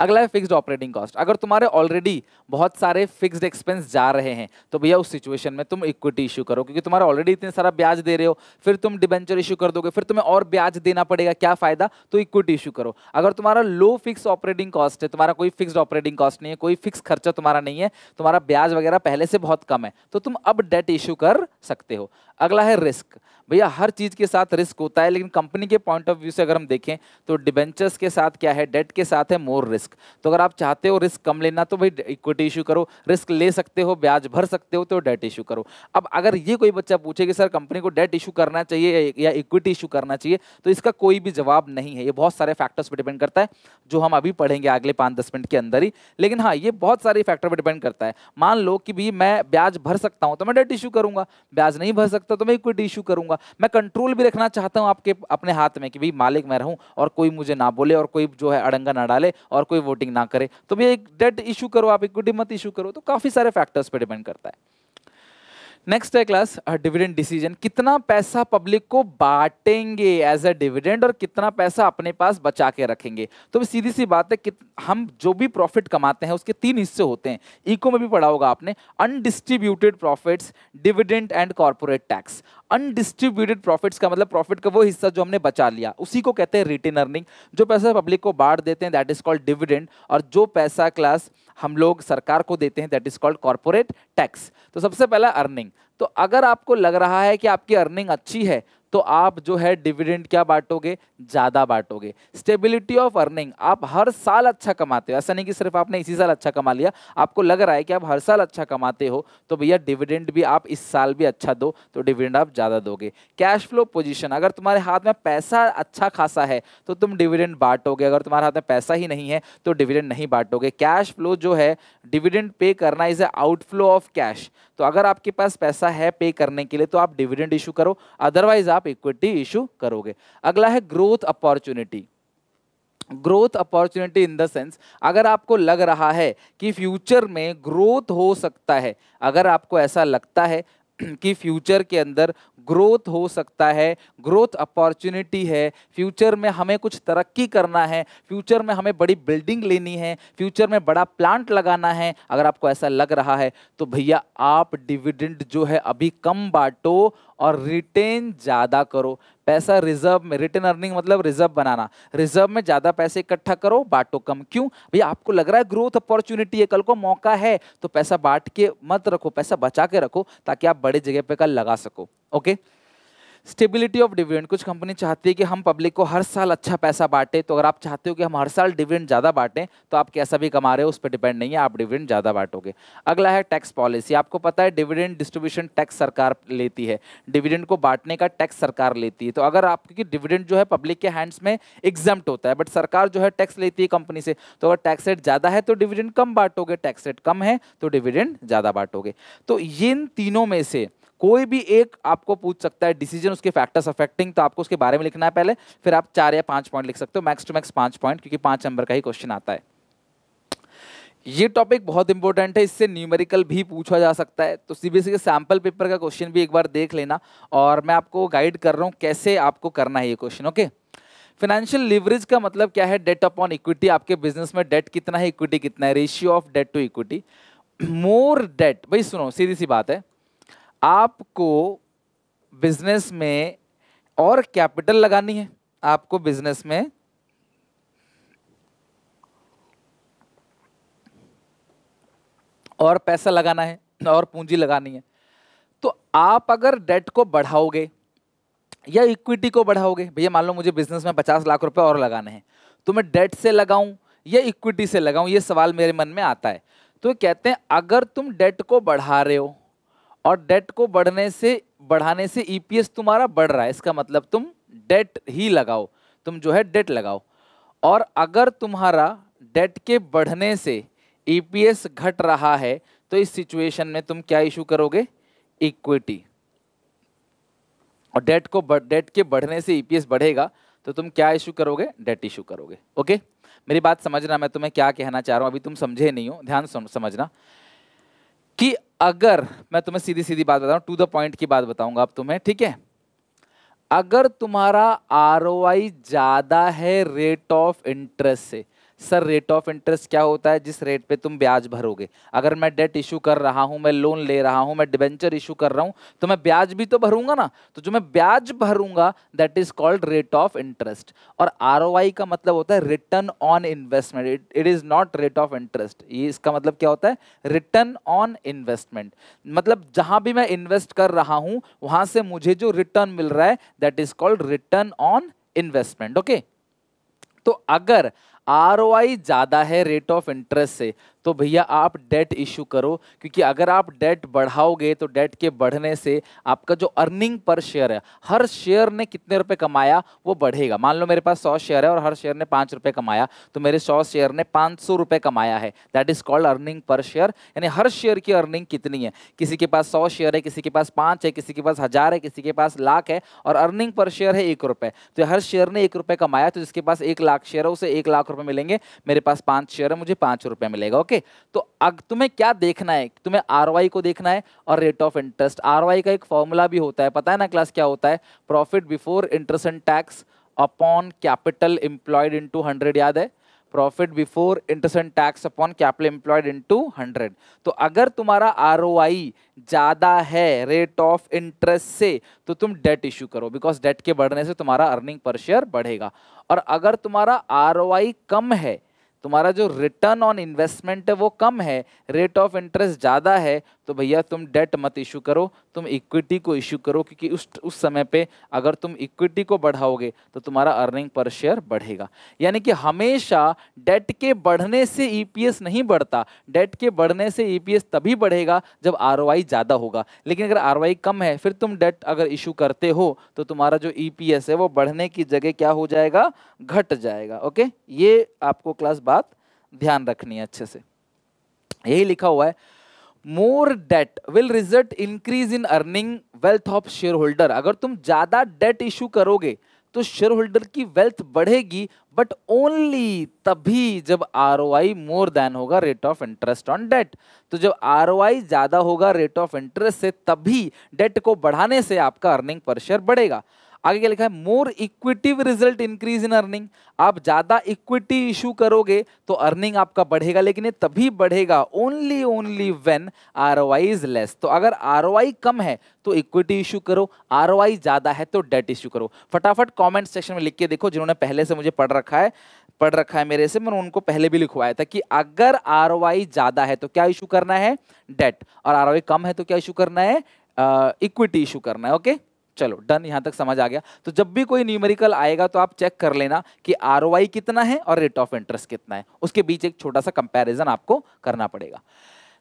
अगला है फिक्स्ड ऑपरेटिंग कॉस्ट अगर तुम्हारे ऑलरेडी बहुत सारे फिक्स्ड एक्सपेंस जा रहे हैं तो भैया उस सिचुएशन में तुम इक्विटी इशू करो क्योंकि तुम्हारा ऑलरेडी इतने सारा ब्याज दे रहे हो फिर तुम डिबेंचर इशू कर दोगे फिर तुम्हें और ब्याज देना पड़ेगा क्या फायदा तो इक्विटी इशू करो अगर तुम्हारा लो फिक्स ऑपरेटिंग कॉस्ट है तुम्हारा कोई फिक्स ऑपरेटिंग कॉस्ट नहीं है कोई फिक्स खर्चा तुम्हारा नहीं है तुम्हारा ब्याज वगैरह पहले से बहुत कम है तो तुम अब डेट इशू कर सकते हो अगला है रिस्क भैया हर चीज़ के साथ रिस्क होता है लेकिन कंपनी के पॉइंट ऑफ व्यू से अगर हम देखें तो डिबेंचर्स के साथ क्या है डेट के साथ है मोर रिस्क तो अगर आप चाहते हो रिस्क कम लेना तो भाई इक्विटी इशू करो रिस्क ले सकते हो ब्याज भर सकते हो तो डेट इशू करो अब अगर ये कोई बच्चा पूछे कि सर कंपनी को डेट इशू करना चाहिए या इक्विटी इशू करना चाहिए तो इसका कोई भी जवाब नहीं है ये बहुत सारे फैक्टर्स पर डिपेंड करता है जो हम अभी पढ़ेंगे अगले पाँच दस मिनट के अंदर ही लेकिन हाँ ये बहुत सारे फैक्टर पर डिपेंड करता है मान लो कि भाई मैं ब्याज भर सकता हूँ तो मैं डेट इशू करूँगा ब्याज नहीं भर सकता सकता तो मैं इक्विटी इशू करूंगा मैं कंट्रोल भी रखना चाहता हूँ आपके अपने हाथ में कि भाई मालिक मैं रहूं और कोई मुझे ना बोले और कोई जो है अड़ंगा ना डाले और कोई वोटिंग ना करे तो भैया एक डेट इशू करो आप इक्विटी मत इशू करो तो काफ़ी सारे फैक्टर्स पर डिपेंड करता है नेक्स्ट है क्लास डिविडेंड डिसीजन कितना पैसा पब्लिक को बांटेंगे एज अ डिविडेंड और कितना पैसा अपने पास बचा के रखेंगे तो सीधी सी बात है कि हम जो भी प्रॉफिट कमाते हैं उसके तीन हिस्से होते हैं इको में भी पढ़ा होगा आपने undistributed profits dividend and corporate tax undistributed profits का मतलब प्रॉफिट का वो हिस्सा जो हमने बचा लिया उसी को कहते हैं रिटेन अर्निंग जो पैसा पब्लिक को बांट देते हैं दैट इज कॉल्ड डिविडेंड और जो पैसा क्लास हम लोग सरकार को देते हैं that is called corporate tax तो सबसे पहला अर्निंग तो अगर आपको लग रहा है कि आपकी अर्निंग अच्छी है तो आप जो है डिविडेंड क्या बांटोगे ज़्यादा बांटोगे स्टेबिलिटी ऑफ अर्निंग आप हर साल अच्छा कमाते हो ऐसा नहीं कि सिर्फ आपने इसी साल अच्छा कमा लिया आपको लग रहा है कि आप हर साल अच्छा कमाते हो तो भैया डिविडेंड भी आप इस साल भी अच्छा दो तो डिविडेंड आप ज़्यादा दोगे कैश फ्लो पोजिशन अगर तुम्हारे हाथ में पैसा अच्छा खासा है तो तुम डिविडेंड बांटोगे अगर तुम्हारे हाथ में पैसा ही नहीं है तो डिविडेंड नहीं बांटोगे कैश फ्लो जो है डिविडेंड पे करना is a outflow of cash तो अगर आपके पास पैसा है पे करने के लिए तो आप डिविडेंड इशू करो अदरवाइज आप इक्विटी इशू करोगे अगला है growth opportunity growth opportunity in the sense अगर आपको लग रहा है कि फ्यूचर में ग्रोथ हो सकता है अगर आपको ऐसा लगता है कि फ्यूचर के अंदर ग्रोथ हो सकता है ग्रोथ अपॉर्चुनिटी है फ्यूचर में हमें कुछ तरक्की करना है फ्यूचर में हमें बड़ी बिल्डिंग लेनी है फ्यूचर में बड़ा प्लांट लगाना है अगर आपको ऐसा लग रहा है तो भैया आप डिविडेंड जो है अभी कम बांटो और रिटेन ज़्यादा करो पैसा रिजर्व में रिटर्न अर्निंग मतलब रिजर्व बनाना रिजर्व में ज़्यादा पैसे इकट्ठा करो बांटो कम क्यों भैया आपको लग रहा है ग्रोथ अपॉर्चुनिटी है कल को मौका है तो पैसा बांट के मत रखो पैसा बचा के रखो ताकि आप बड़े जगह पे कल लगा सको ओके स्टेबिलिटी ऑफ डिविडेंड कुछ कंपनी चाहती है कि हम पब्लिक को हर साल अच्छा पैसा बांटें तो अगर आप चाहते हो कि हम हर साल डिविडेंड ज़्यादा बांटें तो आप कैसा भी कमा रहे हो उस पर डिपेंड नहीं है आप डिविडेंड ज़्यादा बांटोगे अगला है टैक्स पॉलिसी आपको पता है डिविडेंड डिस्ट्रीब्यूशन टैक्स सरकार लेती है डिविडेंड को बांटने का टैक्स सरकार लेती है तो अगर आपकी डिविडेंड जो है पब्लिक के हैंड्स में एग्जाम्प्ट होता है बट सरकार जो है टैक्स लेती है कंपनी से तो अगर टैक्स रेट ज़्यादा है तो डिविडेंड कम बांटोगे टैक्स रेट कम है तो डिविडेंड ज़्यादा बांटोगे तो इन तीनों में से कोई भी एक आपको पूछ सकता है डिसीजन उसके फैक्टर्स अफेक्टिंग तो आपको उसके बारे में लिखना है पहले फिर आप चार या पांच पॉइंट लिख सकते हो मैक्स टू मैक्स पांच पॉइंट क्योंकि पांच नंबर का ही क्वेश्चन आता है ये टॉपिक बहुत इंपॉर्टेंट है इससे न्यूमेरिकल भी पूछा जा सकता है तो सीबीएसई e के सैम्पल पेपर का क्वेश्चन भी एक बार देख लेना और मैं आपको गाइड कर रहा हूँ कैसे आपको करना है ये क्वेश्चन ओके फाइनेंशियल लिवरेज का मतलब क्या है डेट अपॉन इक्विटी आपके बिजनेस में डेट कितना है इक्विटी कितना है ratio of debt to equity more debt भाई सुनो सीधी सी बात है आपको बिजनेस में और कैपिटल लगानी है आपको बिजनेस में और पैसा लगाना है और पूंजी लगानी है तो आप अगर डेट को बढ़ाओगे या इक्विटी को बढ़ाओगे भैया मान लो मुझे बिजनेस में पचास लाख रुपए और लगाने हैं तो मैं डेट से लगाऊं या इक्विटी से लगाऊं ये सवाल मेरे मन में आता है तो कहते हैं अगर तुम डेट को बढ़ा रहे हो और डेट को बढ़ने से बढ़ाने से ईपीएस e तुम्हारा बढ़ रहा है इसका मतलब तुम डेट ही लगाओ तुम जो है डेट लगाओ और अगर तुम्हारा डेट के बढ़ने से ईपीएस e घट रहा है तो इस सिचुएशन में तुम क्या इशू करोगे इक्विटी और डेट को डेट के बढ़ने से ईपीएस e बढ़ेगा तो तुम क्या इशू करोगे डेट इशू करोगे ओके मेरी बात समझना मैं तुम्हें क्या कहना चाह रहा हूँ अभी तुम समझे नहीं हो ध्यान समझना कि अगर मैं तुम्हें सीधी सीधी बात बताऊं टू द पॉइंट की बात बताऊंगा अब तुम्हें ठीक है अगर तुम्हारा आर ज़्यादा है रेट ऑफ इंटरेस्ट से सर रेट ऑफ इंटरेस्ट क्या होता है जिस रेट पे तुम ब्याज भरोगे अगर मैं डेट इशू कर रहा हूँ मैं लोन ले रहा हूँ मैं डिबेंचर इशू कर रहा हूँ तो मैं ब्याज भी तो भरूंगा ना तो जो मैं ब्याज भरूंगा that is called rate of interest और आर का मतलब होता है return on investment it is not rate of interest ये इसका मतलब क्या होता है रिटर्न ऑन इन्वेस्टमेंट मतलब जहां भी मैं इन्वेस्ट कर रहा हूँ वहां से मुझे जो रिटर्न मिल रहा है that is called return on investment okay तो अगर आर ज़्यादा है रेट ऑफ इंटरेस्ट से तो भैया आप डेट इशू करो क्योंकि अगर आप डेट बढ़ाओगे तो डेट के बढ़ने से आपका जो अर्निंग पर शेयर है हर शेयर ने कितने रुपए कमाया वो बढ़ेगा मान लो मेरे पास सौ शेयर है और हर शेयर ने पाँच रुपये कमाया तो मेरे सौ शेयर ने पाँच सौ रुपये कमाया है that is called earning per share यानी हर शेयर की अर्निंग कितनी है किसी के पास सौ शेयर है किसी के पास पाँच है किसी के पास हज़ार है किसी के पास लाख है और अर्निंग पर शेयर है एक रुपये तो हर शेयर ने एक रुपये कमाया तो जिसके पास एक लाख शेयर है उसे एक लाख रुपये मिलेंगे मेरे पास पाँच शेयर है मुझे पाँच रुपये मिलेगा ओके ओके तो अब तुम्हें क्या देखना है तुम्हें आर को देखना है और रेट ऑफ इंटरेस्ट आर का एक फॉर्मूला भी होता है पता है ना क्लास क्या होता है profit before interest and tax upon capital employed into hundred याद है profit before interest and tax upon capital employed into hundred तो अगर तुम्हारा आर ज़्यादा है रेट ऑफ इंटरेस्ट से तो तुम डेट इश्यू करो बिकॉज डेट के बढ़ने से तुम्हारा अर्निंग पर शेयर बढ़ेगा और अगर तुम्हारा आर कम है तुम्हारा जो रिटर्न ऑन इन्वेस्टमेंट है वो कम है रेट ऑफ इंटरेस्ट ज़्यादा है तो भैया तुम डेट मत इशू करो तुम इक्विटी को इशू करो क्योंकि उस उस समय पे अगर तुम इक्विटी को बढ़ाओगे तो तुम्हारा अर्निंग पर शेयर बढ़ेगा यानी कि हमेशा डेट के बढ़ने से ईपीएस e नहीं बढ़ता डेट के बढ़ने से ईपीएस e तभी बढ़ेगा जब आर ज़्यादा होगा लेकिन अगर आर कम है फिर तुम डेट अगर इशू करते हो तो तुम्हारा जो ईपीएस e है वो बढ़ने की जगह क्या हो जाएगा घट जाएगा ओके ये आपको क्लास बात ध्यान रखनी है अच्छे से यही लिखा हुआ है more debt will result increase in earning wealth of share holder अगर तुम ज्यादा डेट इश्यू करोगे तो शेयर होल्डर की वेल्थ बढ़ेगी बट ओनली तभी जब R O I more than होगा rate of interest on debt तो जब आर ओ आई ज़्यादा होगा रेट ऑफ इंटरेस्ट से तभी डेट को बढ़ाने से आपका अर्निंग पर शेयर बढ़ेगा आगे क्या लिखा है more equity will result increase in earning आप ज्यादा इक्विटी इशू करोगे तो अर्निंग आपका बढ़ेगा लेकिन ये तभी बढ़ेगा only only when R is less तो अगर आर कम है तो इक्विटी इशू करो आर ज्यादा है तो डेट इशू करो फटाफट कॉमेंट सेक्शन में लिख के देखो जिन्होंने पहले से मुझे पढ़ रखा है पढ़ रखा है मेरे से मैंने उनको पहले भी लिखवाया था कि अगर आर ज्यादा है तो क्या इशू करना है डेट और आर कम है तो क्या इशू करना है इक्विटी uh, इशू करना है ओके okay? चलो डन यहां तक समझ आ गया तो जब भी कोई न्यूमेरिकल आएगा तो आप चेक कर लेना कि आर कितना है और रेट ऑफ इंटरेस्ट कितना है उसके बीच एक छोटा सा कंपेरिजन आपको करना पड़ेगा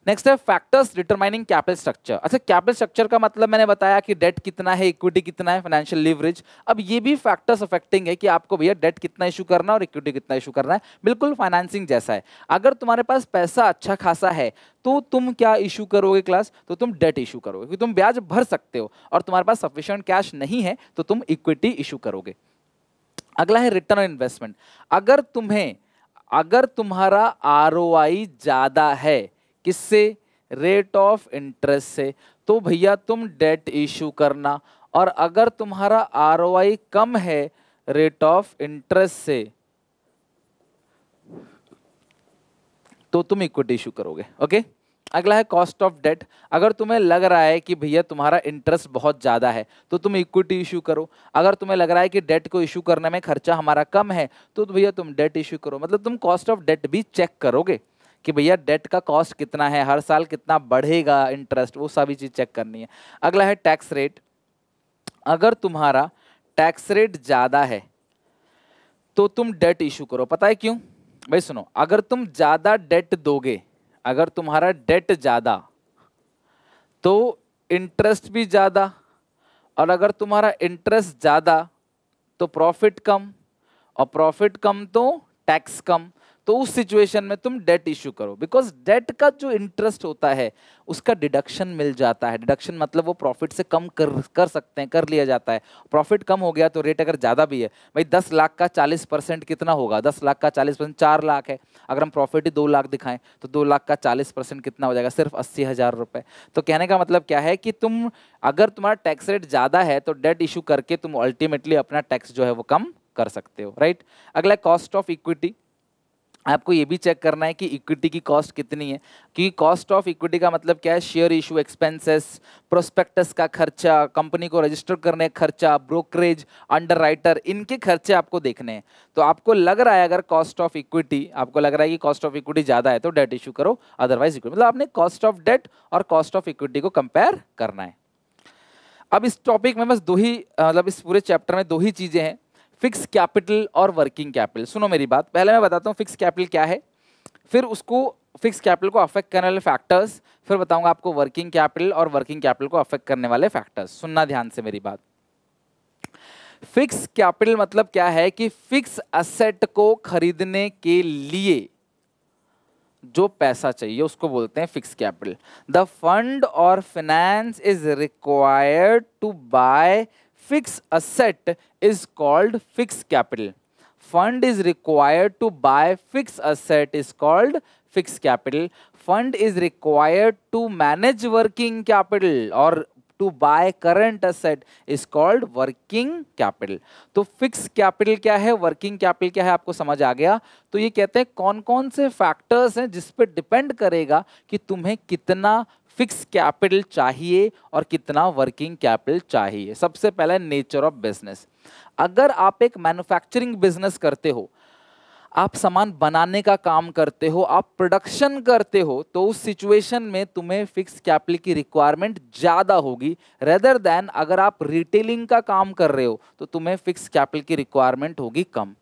नेक्स्ट है फैक्टर्स डिटरमाइनिंग कैपिटल स्ट्रक्चर अच्छा कैपिटल स्ट्रक्चर का मतलब मैंने बताया कि डेट कितना है इक्विटी कितना है फाइनेंशियल लीवरेज अब ये भी फैक्टर्स अफेक्टिंग है कि आपको भैया डेट कितना इशू करना है और इक्विटी कितना इशू करना है बिल्कुल फाइनेंसिंग जैसा है अगर तुम्हारे पास पैसा अच्छा खासा है तो तुम क्या इशू करोगे क्लास तो तुम डेट इशू करोगे क्योंकि तुम ब्याज भर सकते हो और तुम्हारे पास सफिशियंट कैश नहीं है तो तुम इक्विटी इशू करोगे अगला है रिटर्न ऑन इन्वेस्टमेंट अगर तुम्हें अगर तुम्हारा आर ज़्यादा है किससे रेट ऑफ इंटरेस्ट से तो भैया तुम डेट इशू करना और अगर तुम्हारा आर कम है रेट ऑफ इंटरेस्ट से तो तुम इक्विटी इशू करोगे ओके अगला है कॉस्ट ऑफ डेट अगर तुम्हें लग रहा है कि भैया तुम्हारा इंटरेस्ट बहुत ज़्यादा है तो तुम इक्विटी इशू करो अगर तुम्हें लग रहा है कि डेट को इशू करने में खर्चा हमारा कम है तो भैया तुम डेट इशू करो मतलब तुम कॉस्ट ऑफ डेट भी चेक करोगे कि भैया डेट का कॉस्ट कितना है हर साल कितना बढ़ेगा इंटरेस्ट वो सभी चीज़ चेक करनी है अगला है टैक्स रेट अगर तुम्हारा टैक्स रेट ज़्यादा है तो तुम डेट इशू करो पता है क्यों भाई सुनो अगर तुम ज़्यादा डेट दोगे अगर तुम्हारा डेट ज़्यादा तो इंटरेस्ट भी ज़्यादा और अगर तुम्हारा इंटरेस्ट ज़्यादा तो प्रॉफिट कम और प्रॉफिट कम तो टैक्स कम तो उस सिचुएशन में तुम डेट इश्यू करो बिकॉज डेट का जो इंटरेस्ट होता है उसका डिडक्शन मिल जाता है डिडक्शन मतलब वो प्रॉफिट से कम कर कर सकते हैं कर लिया जाता है प्रॉफिट कम हो गया तो रेट अगर ज़्यादा भी है भाई दस लाख का चालीस परसेंट कितना होगा दस लाख का चालीस परसेंट चार लाख है अगर हम प्रॉफिट ही दो लाख दिखाएं तो दो लाख का चालीस परसेंट कितना हो जाएगा सिर्फ अस्सी हज़ार रुपये तो कहने का मतलब क्या है कि तुम अगर तुम्हारा टैक्स रेट ज़्यादा है तो डेट इशू करके तुम अल्टीमेटली अपना टैक्स जो है वो कम कर सकते हो राइट अगला कॉस्ट ऑफ इक्विटी आपको ये भी चेक करना है कि इक्विटी की कॉस्ट कितनी है क्योंकि कॉस्ट ऑफ इक्विटी का मतलब क्या है शेयर इशू एक्सपेंसेस प्रोस्पेक्टस का खर्चा कंपनी को रजिस्टर करने का खर्चा ब्रोकरेज अंडरराइटर इनके खर्चे आपको देखने हैं तो आपको लग रहा है अगर कॉस्ट ऑफ इक्विटी आपको लग रहा है कि कॉस्ट ऑफ इक्विटी ज़्यादा है तो डेट इशू करो अदरवाइज इक्विटी मतलब आपने कॉस्ट ऑफ डेट और कॉस्ट ऑफ इक्विटी को कंपेयर करना है अब इस टॉपिक में बस दो ही मतलब इस पूरे चैप्टर में दो ही चीज़ें हैं फिक्स कैपिटल और वर्किंग कैपिटल सुनो मेरी बात पहले मैं बताता हूँ फिक्स कैपिटल क्या है फिर उसको फिक्स कैपिटल को अफेक्ट करने वाले फैक्टर्स फिर बताऊंगा आपको वर्किंग कैपिटल और वर्किंग कैपिटल को अफेक्ट करने वाले फैक्टर्स सुनना ध्यान से मेरी बात फिक्स कैपिटल मतलब क्या है कि फिक्स असेट को खरीदने के लिए जो पैसा चाहिए उसको बोलते हैं फिक्स कैपिटल द फंड और finance is required to buy fix asset is called fix capital fund is required to buy fix asset is called fix capital fund is required to manage working capital और to buy current asset is called working capital तो fix capital क्या है working capital क्या है आपको समझ आ गया तो ये कहते हैं कौन कौन से फैक्टर्स हैं जिस पर डिपेंड करेगा कि तुम्हें कितना फिक्स कैपिटल चाहिए और कितना वर्किंग कैपिटल चाहिए सबसे पहले नेचर ऑफ बिजनेस अगर आप एक मैन्युफैक्चरिंग बिजनेस करते हो आप सामान बनाने का काम करते हो आप प्रोडक्शन करते हो तो उस सिचुएशन में तुम्हें फिक्स कैपिटल की रिक्वायरमेंट ज़्यादा होगी रेदर देन अगर आप रिटेलिंग का काम कर रहे हो तो तुम्हें फिक्स कैपिटल की रिक्वायरमेंट होगी कम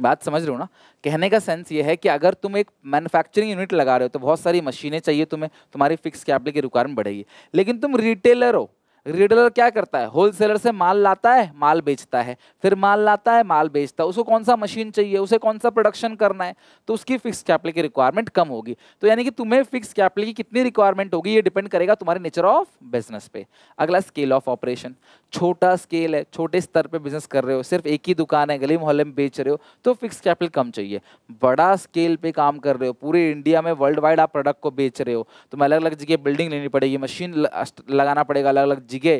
बात समझ रहे हो ना कहने का सेंस ये है कि अगर तुम एक मैन्युफैक्चरिंग यूनिट लगा रहे हो तो बहुत सारी मशीनें चाहिए तुम्हें तुम्हारी फिक्स कैपिटल की रिक्वायरमेंट बढ़ेगी लेकिन तुम रिटेलर हो रिटेलर क्या करता है होलसेलर से माल लाता है माल बेचता है फिर माल लाता है माल बेचता है उसको कौन सा मशीन चाहिए उसे कौन सा प्रोडक्शन करना है तो उसकी फिक्स कैपिटल की रिक्वायरमेंट कम होगी तो यानी कि तुम्हें फिक्स कैपिटल की कितनी रिक्वायरमेंट होगी ये डिपेंड करेगा तुम्हारे नेचर ऑफ बिजनेस पे अगला स्केल ऑफ ऑपरेशन छोटा स्केल है छोटे स्तर पर बिजनेस कर रहे हो सिर्फ एक ही दुकान है गली मोहल्ले में बेच रहे हो तो फिक्स कैपिटल कम चाहिए बड़ा स्केल पर काम कर रहे हो पूरे इंडिया में वर्ल्ड वाइड आप प्रोडक्ट को बेच रहे हो तुम्हें अलग अलग जगह बिल्डिंग लेनी पड़ेगी मशीन लगाना पड़ेगा अलग अलग जिगे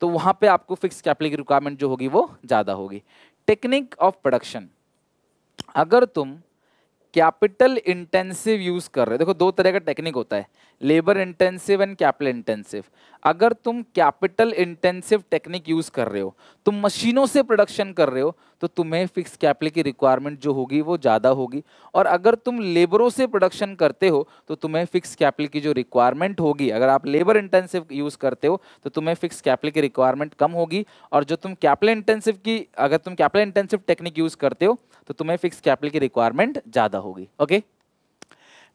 तो वहाँ पे आपको फिक्स कैपिटल की रिक्वायरमेंट जो होगी वो ज़्यादा होगी टेक्निक ऑफ प्रोडक्शन अगर तुम कैपिटल इंटेंसिव यूज़ कर रहे हो देखो दो तरह का टेक्निक होता है labour intensive and capital intensive अगर तुम कैपिटल इंटेंसिव टेक्निक यूज़ कर रहे हो तुम मशीनों से प्रोडक्शन कर रहे हो तो तुम्हें फिक्स कैपिटल की रिक्वायरमेंट जो होगी वो ज़्यादा होगी और अगर तुम लेबरों से प्रोडक्शन करते हो तो तुम्हें फिक्स कैपिटल की जो रिक्वायरमेंट होगी अगर आप लेबर इंटेंसिव यूज़ करते हो तो तुम्हें फिक्स कैपिटल की रिक्वायरमेंट कम होगी और जो तुम कैपिटल इंटेंसिव की अगर तुम कैपिटल इंटेंसिव टेक्निक यूज़ करते हो तो तुम्हें फिक्स कैपिटल की रिक्वायरमेंट ज़्यादा होगी ओके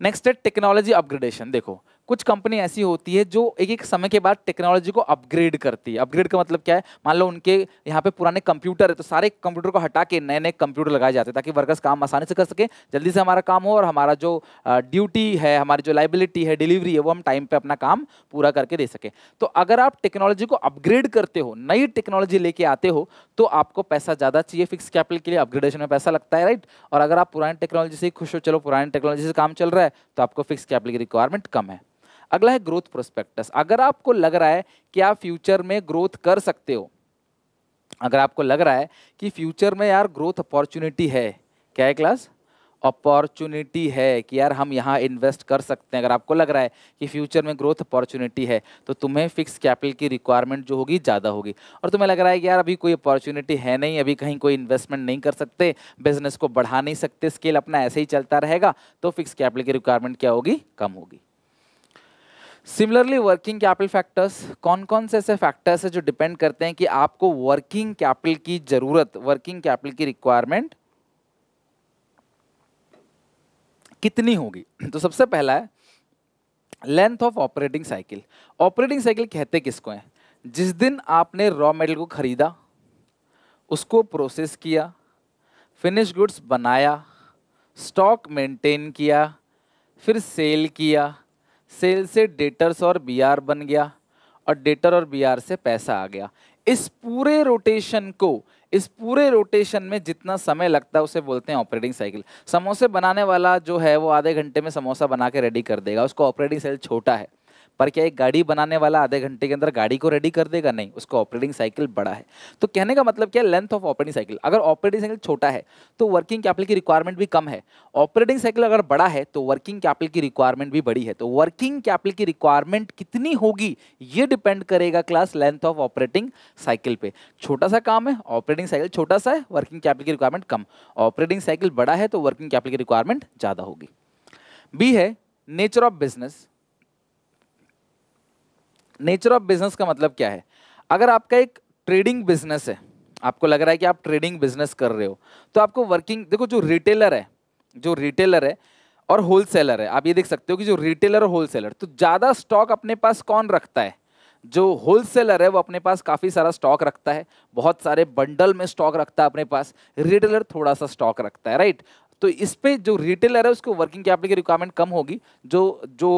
नेक्स्ट है टेक्नोलॉजी अपग्रेडेशन देखो कुछ कंपनी ऐसी होती है जो एक एक समय के बाद टेक्नोलॉजी को अपग्रेड करती है अपग्रेड का मतलब क्या है मान लो उनके यहाँ पे पुराने कंप्यूटर है तो सारे कंप्यूटर को हटा के नए नए कंप्यूटर लगाए जाते हैं ताकि वर्कर्स काम आसानी से कर सके जल्दी से हमारा काम हो और हमारा जो ड्यूटी है हमारी जो लाइबिलिटी है डिलीवरी है वो हम टाइम पर अपना काम पूरा करके दे सके तो अगर आप टेक्नोलॉजी को अपग्रेड करते हो नई टेक्नोलॉजी लेके आते हो तो आपको पैसा ज़्यादा चाहिए फिक्स कैपिटल के लिए अपग्रेडेशन में पैसा लगता है राइट और अगर आप पुरानी टेक्नोलॉजी से खुश हो चलो पुरानी टेक्नोलॉजी से काम चल रहा है तो आपको फिक्स कैपिटल की रिक्वायरमेंट कम है अगला है ग्रोथ प्रोस्पेक्टस अगर आपको लग रहा है कि आप फ्यूचर में ग्रोथ कर सकते हो अगर आपको लग रहा है कि फ्यूचर में यार ग्रोथ अपॉर्चुनिटी है क्या है क्लास अपॉर्चुनिटी है कि यार हम यहाँ इन्वेस्ट कर सकते हैं अगर आपको लग रहा है कि फ्यूचर में ग्रोथ अपॉर्चुनिटी है तो तुम्हें फिक्स कैपिटल की रिक्वायरमेंट जो होगी ज़्यादा होगी और तुम्हें लग रहा है कि यार अभी कोई अपॉर्चुनिटी है नहीं अभी कहीं कोई इन्वेस्टमेंट नहीं कर सकते बिजनेस को बढ़ा नहीं सकते स्केल अपना ऐसे ही चलता रहेगा तो फिक्स कैपिटल की रिक्वायरमेंट क्या होगी कम होगी सिमिलरली वर्किंग कैपिटल फैक्टर्स कौन कौन से ऐसे फैक्टर्स हैं जो डिपेंड करते हैं कि आपको वर्किंग कैपिटल की जरूरत वर्किंग कैपिटल की रिक्वायरमेंट कितनी होगी तो सबसे पहला है length of operating cycle operating cycle कहते किसको हैं जिस दिन आपने रॉ मेटेरियल को ख़रीदा उसको प्रोसेस किया फिनिश गुड्स बनाया स्टॉक मेंटेन किया फिर सेल किया सेल से डेटर्स और बीआर बन गया और डेटर और बीआर से पैसा आ गया इस पूरे रोटेशन को इस पूरे रोटेशन में जितना समय लगता है उसे बोलते हैं ऑपरेटिंग साइकिल समोसे बनाने वाला जो है वो आधे घंटे में समोसा बना के रेडी कर देगा उसको ऑपरेटिंग साइकिल छोटा है पर क्या एक गाड़ी बनाने वाला आधे घंटे के अंदर गाड़ी को रेडी कर देगा नहीं उसका ऑपरेटिंग साइकिल बड़ा है तो कहने का मतलब क्या लेंथ ऑफ ऑपरेटिंग साइकिल अगर ऑपरेटिंग साइकिल छोटा है तो वर्किंग कैपिटल की रिक्वायरमेंट भी कम है ऑपरेटिंग साइकिल अगर बड़ा है तो वर्किंग कैपिटल की रिक्वायरमेंट भी बड़ी है तो वर्किंग कैपिटल की रिक्वायरमेंट कितनी होगी ये डिपेंड करेगा class length of operating cycle पे छोटा सा काम है ऑपरेटिंग साइकिल छोटा सा है वर्किंग कैपिटल की रिक्वायरमेंट कम ऑपरेटिंग साइकिल बड़ा है तो वर्किंग कैपिटल की रिक्वायरमेंट ज़्यादा होगी बी है nature of business nature of business का मतलब क्या है अगर आपका एक ट्रेडिंग बिजनेस है आपको लग रहा है कि आप ट्रेडिंग बिजनेस कर रहे हो तो आपको वर्किंग देखो जो रिटेलर है जो रिटेलर है और होलसेलर है आप ये देख सकते हो कि जो रिटेलर और होलसेलर तो ज़्यादा स्टॉक अपने पास कौन रखता है जो होलसेलर है वो अपने पास काफ़ी सारा स्टॉक रखता है बहुत सारे बंडल में स्टॉक रखता है अपने पास रिटेलर थोड़ा सा स्टॉक रखता है राइट तो इस पर जो रिटेलर है उसको वर्किंग कैपिटल की रिक्वायरमेंट कम होगी जो जो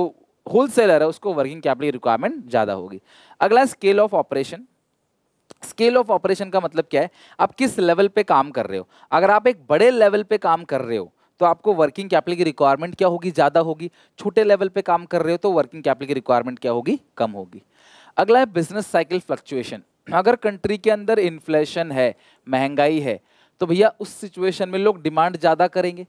होलसेलर है उसको वर्किंग कैपिटल रिक्वायरमेंट ज़्यादा होगी अगला scale of operation scale of operation का मतलब क्या है आप किस लेवल पे काम कर रहे हो अगर आप एक बड़े लेवल पे काम कर रहे हो तो आपको वर्किंग कैपिटल की रिक्वायरमेंट क्या होगी ज़्यादा होगी छोटे लेवल पे काम कर रहे हो तो वर्किंग कैपिटल की रिक्वायरमेंट क्या होगी कम होगी अगला है बिजनेस साइकिल फ्लक्चुएशन अगर कंट्री के अंदर इन्फ्लेशन है महंगाई है तो भैया उस सिचुएशन में लोग डिमांड ज़्यादा करेंगे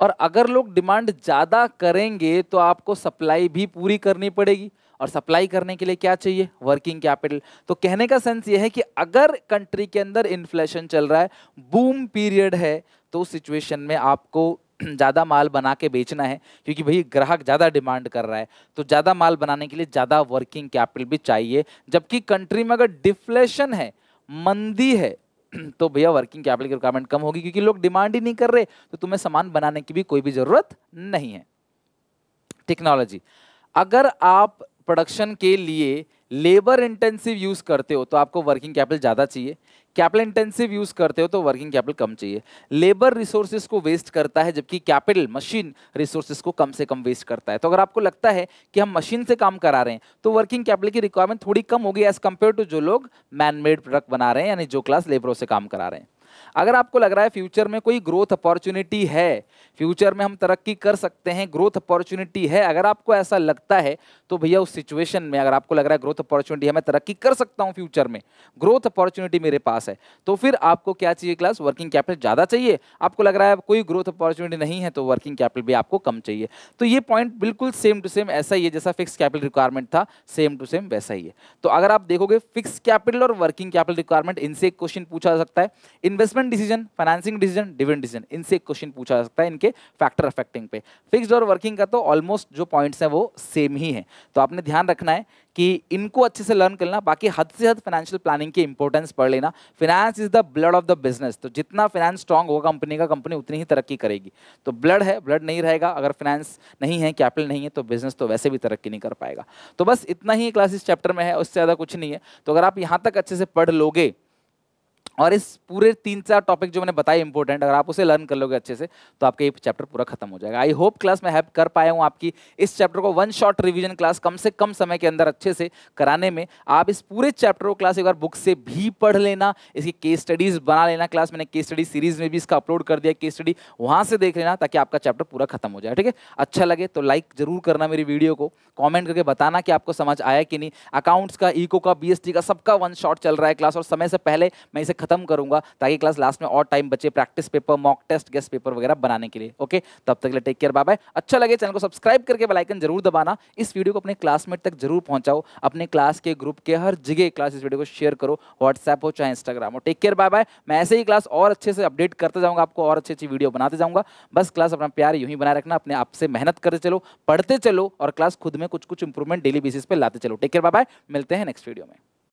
और अगर लोग डिमांड ज़्यादा करेंगे तो आपको सप्लाई भी पूरी करनी पड़ेगी और सप्लाई करने के लिए क्या चाहिए वर्किंग कैपिटल तो कहने का सेंस ये है कि अगर कंट्री के अंदर इन्फ्लेशन चल रहा है बूम पीरियड है तो उस सिचुएशन में आपको ज़्यादा माल बना के बेचना है क्योंकि भाई ग्राहक ज़्यादा डिमांड कर रहा है तो ज़्यादा माल बनाने के लिए ज़्यादा वर्किंग कैपिटल भी चाहिए जबकि कंट्री में अगर डिफ्लेशन है मंदी है तो भैया वर्किंग कैपिटल की रिक्वायरमेंट कम होगी क्योंकि लोग डिमांड ही नहीं कर रहे तो तुम्हें सामान बनाने की भी कोई भी ज़रूरत नहीं है टेक्नोलॉजी अगर आप प्रोडक्शन के लिए लेबर इंटेंसिव यूज करते हो तो आपको वर्किंग कैपिटल ज़्यादा चाहिए कैपिटल इंटेंसिव यूज करते हो तो वर्किंग कैपिटल कम चाहिए लेबर रिसोर्सेज को वेस्ट करता है जबकि कैपिटल मशीन रिसोर्सेज को कम से कम वेस्ट करता है तो अगर आपको लगता है कि हम मशीन से काम करा रहे हैं तो वर्किंग कैपिटल की रिक्वायरमेंट थोड़ी कम होगी एज कम्पेयर टू जो लोग मैनमेड प्रोडक्ट बना रहे हैं यानी जो क्लास लेबरों से काम करा रहे हैं अगर आपको लग रहा है फ्यूचर में कोई ग्रोथ अपॉर्चुनिटी है फ्यूचर में हम तरक्की कर सकते हैं ग्रोथ अपॉर्चुनिटी है अगर आपको ऐसा लगता है तो भैया उस सिचुएशन में अगर आपको लग रहा है ग्रोथ अपॉर्चुनिटी है मैं तरक्की कर सकता हूँ फ्यूचर में ग्रोथ अपॉर्चुनिटी मेरे पास है तो फिर आपको क्या चाहिए क्लास वर्किंग कैपिटल ज़्यादा चाहिए आपको लग रहा है कोई ग्रोथ अपॉर्चुनिटी नहीं है तो वर्किंग कैपिटल भी आपको कम चाहिए तो ये पॉइंट बिल्कुल सेम टू सेम ऐसा ही है जैसा फिक्स कैपिटल रिक्वायरमेंट था सेम टू सेम वैसा ही है तो अगर आप देखोगे फिक्स कैपिटल और वर्किंग कैपिटल रिक्वायरमेंट इनसे एक क्वेश्चन पूछा जा सकता है investment investment decision financing decision dividend decision इनसे एक क्वेश्चन पूछा जा सकता है इनके फैक्टर अफेक्टिंग पे फिक्स्ड और वर्किंग का तो ऑलमोस्ट जो पॉइंट्स हैं वो सेम ही है तो आपने ध्यान रखना है कि इनको अच्छे से लर्न करना बाकी हद से हद फाइनेंशियल प्लानिंग की इंपॉर्टेंस पढ़ लेना finance is the blood of the business तो जितना फाइनेंस स्ट्रांग होगा कंपनी का कंपनी उतनी ही तरक्की करेगी तो ब्लड है ब्लड नहीं रहेगा अगर फाइनेंस नहीं है कैपिटल नहीं है तो बिजनेस तो वैसे भी तरक्की नहीं कर पाएगा तो बस इतना ही क्लास इस चैप्टर में है उससे ज़्यादा कुछ नहीं है तो अगर आप यहाँ तक अच्छे से पढ़ लोगे और इस पूरे तीन चार टॉपिक जो मैंने बताया इंपॉर्टेंट अगर आप उसे लर्न कर लोगे अच्छे से तो आपका ये चैप्टर पूरा खत्म हो जाएगा आई होप क्लास मैं हेल्प कर पाया हूँ आपकी इस चैप्टर को वन शॉट रिवीजन क्लास कम से कम समय के अंदर अच्छे से कराने में आप इस पूरे चैप्टर को क्लास एक बार बुक से भी पढ़ लेना इसकी केस स्टडीज बना लेना क्लास मैंने केस स्टडी सीरीज में भी इसका अपलोड कर दिया केस स्टडी वहाँ से देख लेना ताकि आपका चैप्टर पूरा खत्म हो जाए ठीक है अच्छा लगे तो लाइक जरूर करना मेरी वीडियो को कॉमेंट करके बताना कि आपको समझ आया कि नहीं अकाउंट्स का ईको का बी का सबका वन शॉट चल रहा है क्लास और समय से पहले मैं इसे खत्म करूंगा ताकि क्लास लास्ट में और टाइम बचे practice paper mock test guess paper वगैरह बनाने के लिए ओके तब तक के लिए टेक केयर बाय बाय अच्छा लगे चैनल को सब्सक्राइब करके बेलाइकन जरूर दबाना इस वीडियो को अपने क्लासमेट तक जरूर पहुंचाओ अपने क्लास के ग्रुप के हर जगह क्लास इस वीडियो को शेयर करो व्हाट्सएप हो चाहे इंस्टाग्राम हो टेक केयर बाय बाय मैं ऐसे ही क्लास और अच्छे से अपडेट करता जाऊंगा आपको और अच्छी अच्छी वीडियो बनाते जाऊंगा बस क्लास अपना प्यार यूँ ही बनाए रखना अपने आप से मेहनत करते चलो पढ़ते चलो और क्लास खुद में कुछ कुछ इंप्रूवमेंट डेली बेसिस पर लाते चलो टेक केयर बाय बाय मिलते हैं नेक्स्ट वीडियो में